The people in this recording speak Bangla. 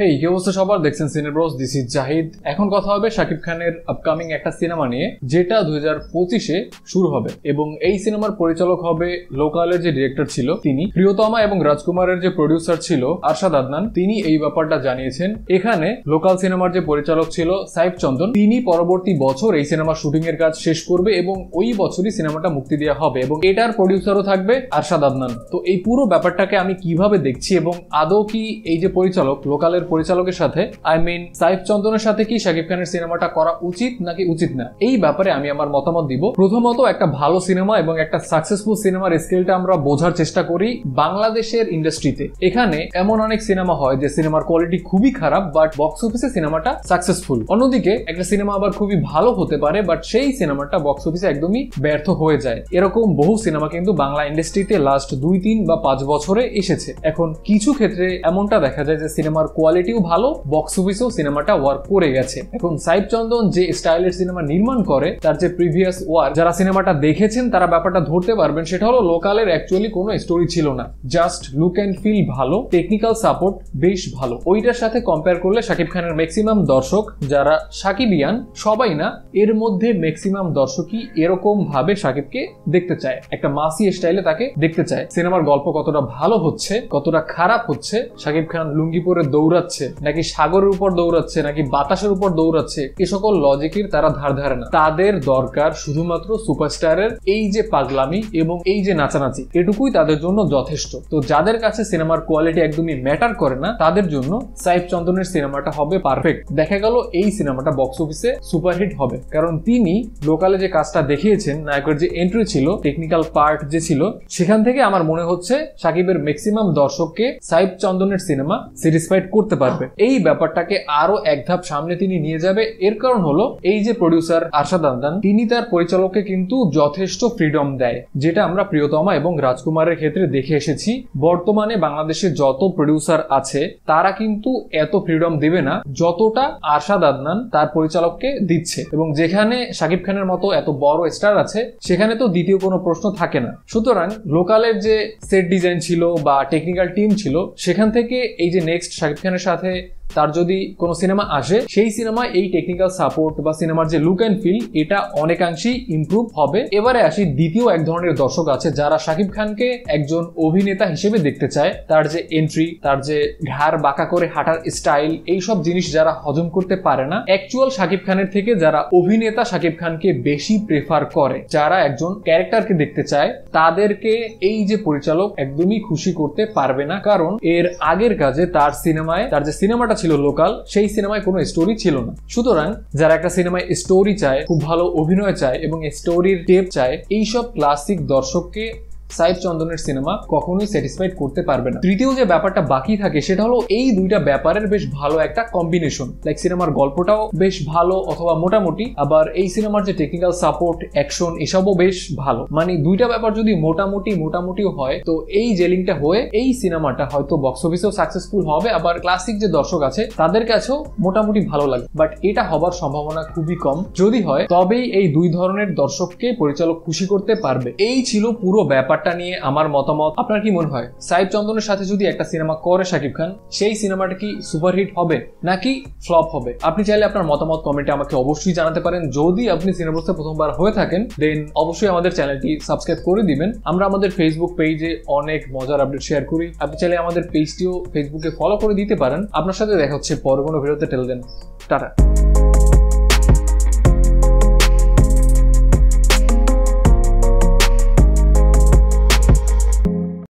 হেই কি অবস্থা সবার দেখছেন সিনেব্রোস দিস ইজ জাহিদ এখন কথা হবে শাকিব খানের আপকামিং একটা সিনেমা নিয়ে যেটা দুই হাজার পঁচিশে শুরু হবে এবং এই সিনেমার পরিচালক হবে লোকালের যে ডিরেক্টর ছিল তিনি প্রিয়তমা এবং রাজকুমারের যে প্রডিউসার ছিল আরশাদ আদনান তিনি এই ব্যাপারটা জানিয়েছেন এখানে লোকাল সিনেমার যে পরিচালক ছিল সাইফ চন্দন তিনি পরবর্তী বছর এই সিনেমার শুটিং এর কাজ শেষ করবে এবং ওই বছরই সিনেমাটা মুক্তি দেওয়া হবে এবং এটার প্রডিউসারও থাকবে আরশাদ আদনান তো এই পুরো ব্যাপারটাকে আমি কিভাবে দেখছি এবং আদৌ কি এই যে পরিচালক লোকালের সিনেমাটার পরিচালকের সাথে আই মিন সাইফ চন্দনের সাথে কি শাকিব খানের সিনেমাটা করা উচিত নাকি উচিত না এই ব্যাপারে আমি আমার মতামত দিব প্রথমত একটা ভালো সিনেমা এবং একটা সাকসেসফুল সিনেমার স্কেলটা আমরা বোঝার চেষ্টা করি বাংলাদেশের ইন্ডাস্ট্রিতে এখানে এমন অনেক সিনেমা হয় যে সিনেমার কোয়ালিটি খুবই খারাপ বাট বক্স অফিসে সিনেমাটা সাকসেসফুল অন্যদিকে একটা সিনেমা আবার খুবই ভালো হতে পারে বাট সেই সিনেমাটা বক্স অফিসে একদমই ব্যর্থ হয়ে যায় এরকম বহু সিনেমা কিন্তু বাংলা ইন্ডাস্ট্রিতে লাস্ট দুই তিন বা পাঁচ বছরে এসেছে এখন কিছু ক্ষেত্রে এমনটা দেখা যায় যে সিনেমার কোয়ালিটি কোয়ালিটিও ভালো বক্স অফিসেও সিনেমাটা ওয়ার্ক করে গেছে এখন সাইব চন্দন যে স্টাইলের সিনেমা নির্মাণ করে তার যে প্রিভিয়াস ওয়ার যারা সিনেমাটা দেখেছেন তারা ব্যাপারটা ধরতে পারবেন সেটা হলো লোকালের অ্যাকচুয়ালি কোনো স্টোরি ছিল না জাস্ট লুক অ্যান্ড ফিল ভালো টেকনিক্যাল সাপোর্ট বেশ ভালো ওইটার সাথে কম্পেয়ার করলে শাকিব খানের ম্যাক্সিমাম দর্শক যারা সাকিবিয়ান সবাই না এর মধ্যে ম্যাক্সিমাম দর্শকই এরকম ভাবে সাকিবকে দেখতে চায় একটা মাসি স্টাইলে তাকে দেখতে চায় সিনেমার গল্প কতটা ভালো হচ্ছে কতটা খারাপ হচ্ছে সাকিব খান লুঙ্গি পরে দৌড়া দৌড়াচ্ছে নাকি সাগরের উপর দৌড়াচ্ছে নাকি বাতাসের উপর দৌড়াচ্ছে এ সকল লজিকের তারা ধার ধারে না তাদের দরকার শুধুমাত্র সুপারস্টারের এই যে পাগলামি এবং এই যে নাচানাচি এটুকুই তাদের জন্য যথেষ্ট তো যাদের কাছে সিনেমার কোয়ালিটি একদমই ম্যাটার করে না তাদের জন্য সাইফ চন্দনের সিনেমাটা হবে পারফেক্ট দেখা গেল এই সিনেমাটা বক্স অফিসে সুপারহিট হবে কারণ তিনি লোকালে যে কাজটা দেখিয়েছেন নায়কের যে এন্ট্রি ছিল টেকনিক্যাল পার্ট যে ছিল সেখান থেকে আমার মনে হচ্ছে সাকিবের ম্যাক্সিমাম দর্শককে সাইফ চন্দনের সিনেমা স্যাটিসফাইড করতে করতে পারবে এই ব্যাপারটাকে আরো এক ধাপ সামনে তিনি নিয়ে যাবে এর কারণ হলো এই যে প্রডিউসার আরশাদ আন্দান তিনি তার পরিচালককে কিন্তু যথেষ্ট ফ্রিডম দেয় যেটা আমরা প্রিয়তমা এবং রাজকুমারের ক্ষেত্রে দেখে এসেছি বর্তমানে বাংলাদেশে যত প্রডিউসার আছে তারা কিন্তু এত ফ্রিডম দেবে না যতটা আরশাদ আদনান তার পরিচালককে দিচ্ছে এবং যেখানে শাকিব খানের মতো এত বড় স্টার আছে সেখানে তো দ্বিতীয় কোনো প্রশ্ন থাকে না সুতরাং লোকালের যে সেট ডিজাইন ছিল বা টেকনিক্যাল টিম ছিল সেখান থেকে এই যে নেক্সট শাকিব খানের সাথে তার যদি কোনো সিনেমা আসে সেই সিনেমা এই টেকনিক্যাল সাপোর্ট বা সিনেমার যে লুক অ্যান্ড ফিল এটা অনেকাংশেই ইম্প্রুভ হবে এবারে আসি দ্বিতীয় এক ধরনের দর্শক আছে যারা শাকিব খানকে একজন অভিনেতা হিসেবে দেখতে চায় তার যে এন্ট্রি তার যে ঘাড় বাঁকা করে হাঁটার স্টাইল এইসব জিনিস যারা হজম করতে পারে না অ্যাকচুয়াল শাকিব খানের থেকে যারা অভিনেতা শাকিব খানকে বেশি প্রেফার করে যারা একজন ক্যারেক্টারকে দেখতে চায় তাদেরকে এই যে পরিচালক একদমই খুশি করতে পারবে না কারণ এর আগের কাজে তার সিনেমায় তার যে সিনেমাটা ছিল লোকাল সেই সিনেমায় কোনো স্টোরি ছিল না সুতরাং যারা একটা সিনেমায় স্টোরি চায় খুব ভালো অভিনয় চায় এবং স্টোরির টেপ চায় এইসব ক্লাসিক দর্শককে সাইফ চন্দনের সিনেমা কখনোই স্যাটিসফাইড করতে পারবে না তৃতীয় যে ব্যাপারটা বাকি থাকে সেটা হলো এই দুইটা ব্যাপারের বেশ ভালো একটা কম্বিনেশন লাইক সিনেমার গল্পটাও বেশ ভালো অথবা মোটামুটি আবার এই সিনেমার যে টেকনিক্যাল সাপোর্ট অ্যাকশন এসবও বেশ ভালো মানে দুইটা ব্যাপার যদি মোটামুটি মোটামুটি হয় তো এই জেলিংটা হয়ে এই সিনেমাটা হয়তো বক্স অফিসেও সাকসেসফুল হবে আবার ক্লাসিক যে দর্শক আছে তাদের কাছেও মোটামুটি ভালো লাগে বাট এটা হবার সম্ভাবনা খুবই কম যদি হয় তবেই এই দুই ধরনের দর্শককে পরিচালক খুশি করতে পারবে এই ছিল পুরো ব্যাপার ব্যাপারটা নিয়ে আমার মতামত আপনার কি মনে হয় সাইব চন্দনের সাথে যদি একটা সিনেমা করে শাকিব খান সেই সিনেমাটা কি সুপারহিট হবে নাকি ফ্লপ হবে আপনি চাইলে আপনার মতামত কমেন্টে আমাকে অবশ্যই জানাতে পারেন যদি আপনি সিনেমাসে প্রথমবার হয়ে থাকেন দেন অবশ্যই আমাদের চ্যানেলটি সাবস্ক্রাইব করে দিবেন আমরা আমাদের ফেসবুক পেজে অনেক মজার আপডেট শেয়ার করি আপনি চাইলে আমাদের পেজটিও ফেসবুকে ফলো করে দিতে পারেন আপনার সাথে দেখা হচ্ছে পর কোনো ভিডিওতে টেলদেন টাটা